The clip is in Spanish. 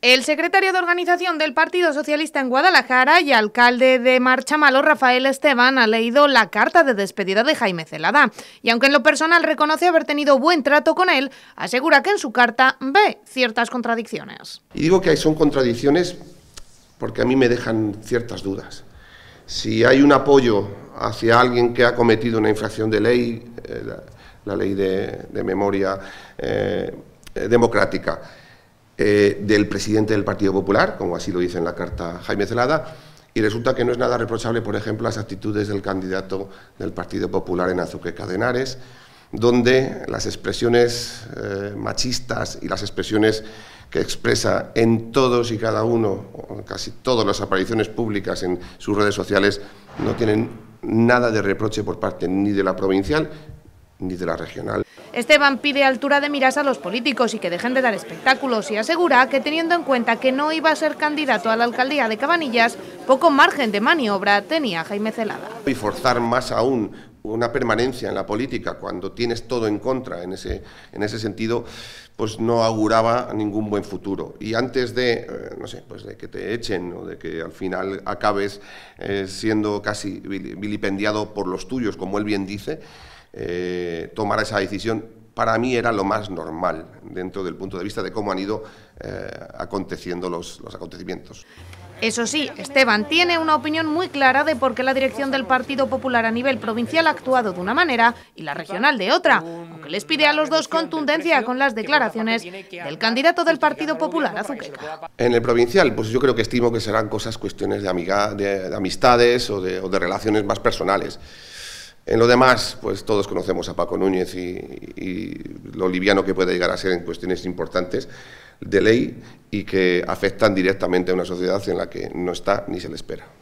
El secretario de organización del Partido Socialista en Guadalajara y alcalde de Marcha Malo, Rafael Esteban, ha leído la carta de despedida de Jaime Celada. Y aunque en lo personal reconoce haber tenido buen trato con él, asegura que en su carta ve ciertas contradicciones. Y digo que son contradicciones porque a mí me dejan ciertas dudas. Si hay un apoyo hacia alguien que ha cometido una infracción de ley, eh, la, ley de, memoria eh, democrática, eh, del presidente del Partido Popular, como así lo dice en la carta Jaime Celada, y resulta que no es nada reprochable, por ejemplo, las actitudes del candidato del Partido Popular en Azuque Cadenares, donde las expresiones eh, machistas y las expresiones que expresa en todos y cada uno, casi todas las apariciones públicas en sus redes sociales, no tienen nada de reproche por parte ni de la provincial ni de la regional. Esteban pide altura de miras a los políticos y que dejen de dar espectáculos y asegura que teniendo en cuenta que no iba a ser candidato a la alcaldía de Cabanillas, poco margen de maniobra tenía Jaime Celada. Y forzar más aún una permanencia en la política cuando tienes todo en contra en ese, en ese sentido, pues no auguraba ningún buen futuro. Y antes de, eh, no sé, pues de que te echen o de que al final acabes eh, siendo casi vilipendiado por los tuyos, como él bien dice, eh, tomar esa decisión para mí era lo más normal dentro del punto de vista de cómo han ido eh, aconteciendo los, los acontecimientos. Eso sí, Esteban tiene una opinión muy clara de por qué la dirección del Partido Popular a nivel provincial ha actuado de una manera y la regional de otra, aunque les pide a los dos contundencia con las declaraciones del candidato del Partido Popular, Zucreca. En el provincial, pues yo creo que estimo que serán cosas, cuestiones de, amistades o de relaciones más personales. En lo demás, pues todos conocemos a Paco Núñez y, y, lo liviano que puede llegar a ser en cuestiones importantes de ley y que afectan directamente a una sociedad en la que no está ni se le espera.